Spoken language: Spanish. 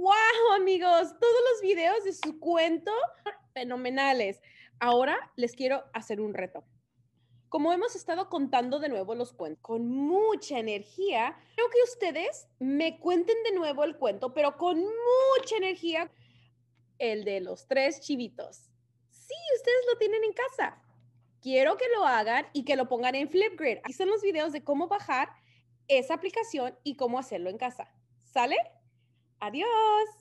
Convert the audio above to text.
¡Wow, amigos! Todos los videos de su cuento, fenomenales. Ahora les quiero hacer un reto. Como hemos estado contando de nuevo los cuentos con mucha energía, creo que ustedes me cuenten de nuevo el cuento, pero con mucha energía, el de los tres chivitos. Sí, ustedes lo tienen en casa. Quiero que lo hagan y que lo pongan en Flipgrid. Aquí están los videos de cómo bajar esa aplicación y cómo hacerlo en casa. ¿Sale? Adiós.